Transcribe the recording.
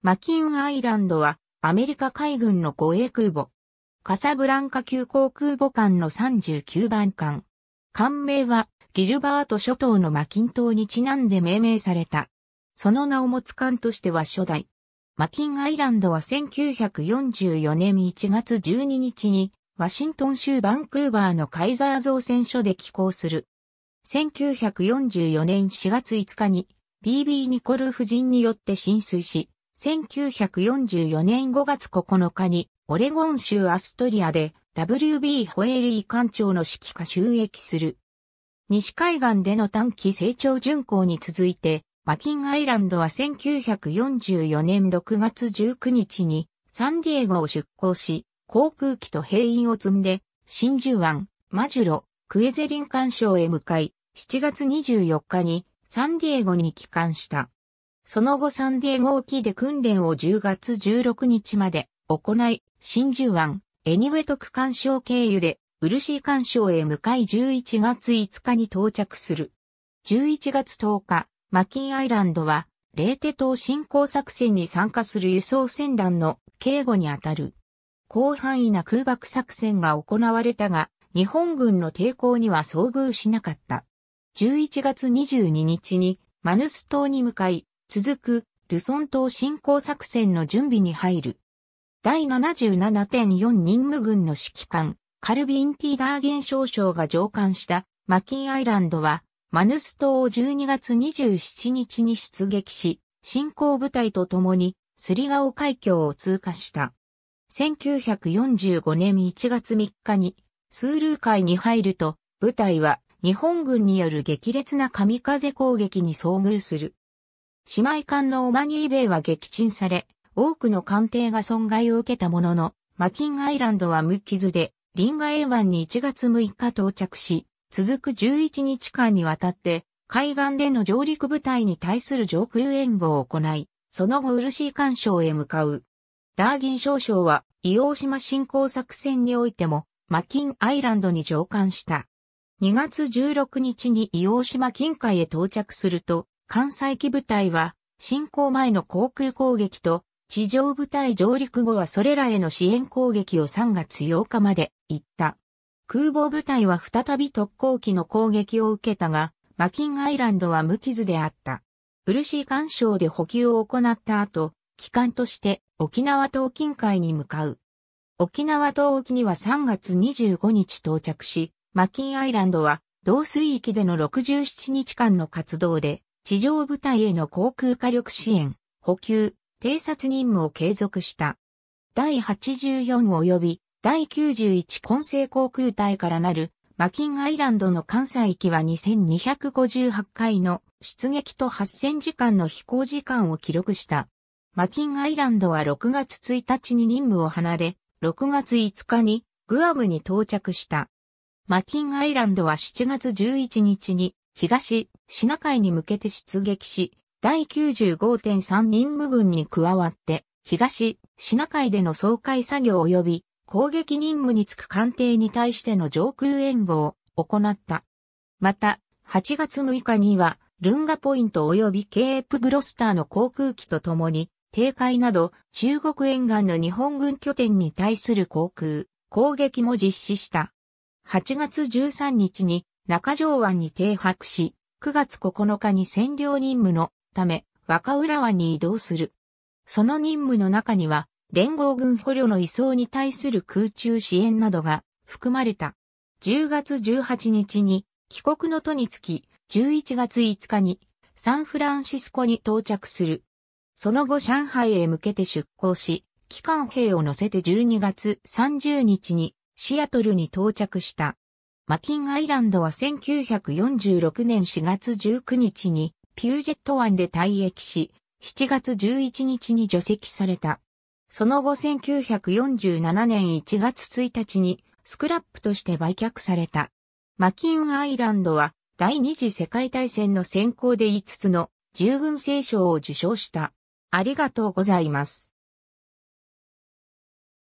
マキンアイランドはアメリカ海軍の護衛空母。カサブランカ急行空母艦の39番艦。艦名はギルバート諸島のマキン島にちなんで命名された。その名を持つ艦としては初代。マキンアイランドは1944年1月12日にワシントン州バンクーバーのカイザー造船所で寄港する。1944年4月5日に BB ニコル夫人によって浸水し、1944年5月9日に、オレゴン州アストリアで、WB ホエーリー艦長の指揮下収益する。西海岸での短期成長巡航に続いて、マキンアイランドは1944年6月19日に、サンディエゴを出港し、航空機と兵員を積んで、真珠湾、マジュロ、クエゼリン艦渉へ向かい、7月24日にサンディエゴに帰還した。その後サンディエゴ沖で訓練を10月16日まで行い、真珠湾、エニウェト区干渉経由で、ウルシー干渉へ向かい11月5日に到着する。11月10日、マキンアイランドは、レーテ島侵攻作戦に参加する輸送船団の警護にあたる。広範囲な空爆作戦が行われたが、日本軍の抵抗には遭遇しなかった。11月22日にマヌス島に向かい、続く、ルソン島侵攻作戦の準備に入る。第77.4任務軍の指揮官、カルビン・ティーダーゲン少将が上官したマキンアイランドは、マヌス島を12月27日に出撃し、進行部隊と共にスリガオ海峡を通過した。1945年1月3日にスールー海に入ると、部隊は日本軍による激烈な神風攻撃に遭遇する。姉妹艦のオマニーベイは撃沈され、多くの艦艇が損害を受けたものの、マキンアイランドは無傷で、リンガエ湾に1月6日到着し、続く11日間にわたって、海岸での上陸部隊に対する上空援護を行い、その後ウルシー干渉へ向かう。ダーギン少将は、伊王島侵攻作戦においても、マキンアイランドに上艦した。2月16日に伊王島近海へ到着すると、艦載機部隊は、進行前の航空攻撃と、地上部隊上陸後はそれらへの支援攻撃を3月8日まで行った。空母部隊は再び特攻機の攻撃を受けたが、マキンアイランドは無傷であった。ブルシー干渉で補給を行った後、機関として沖縄島近海に向かう。沖縄島沖には3月25日到着し、マキンアイランドは同水域での67日間の活動で地上部隊への航空火力支援、補給、偵察任務を継続した。第84及び第91混成航空隊からなるマキンアイランドの関西域は2258回の出撃と8000時間の飛行時間を記録した。マキンアイランドは6月1日に任務を離れ、6月5日にグアムに到着した。マキンアイランドは7月11日に東シナ海に向けて出撃し、第95.3任務軍に加わって、東、シナ海での総会作業及び攻撃任務につく艦艇に対しての上空援護を行った。また、8月6日には、ルンガポイント及びケープグロスターの航空機と共に、警海など中国沿岸の日本軍拠点に対する航空、攻撃も実施した。8月13日に中条湾に停泊し、9月9日に占領任務のため若浦湾に移動する。その任務の中には、連合軍捕虜の移送に対する空中支援などが含まれた。10月18日に帰国の途につき、11月5日にサンフランシスコに到着する。その後上海へ向けて出港し、機関兵を乗せて12月30日にシアトルに到着した。マキンアイランドは1946年4月19日にピュージェット湾で退役し、7月11日に除籍された。その後1947年1月1日にスクラップとして売却された。マキンアイランドは第二次世界大戦の先行で5つの従軍聖賞を受賞した。ありがとうございます。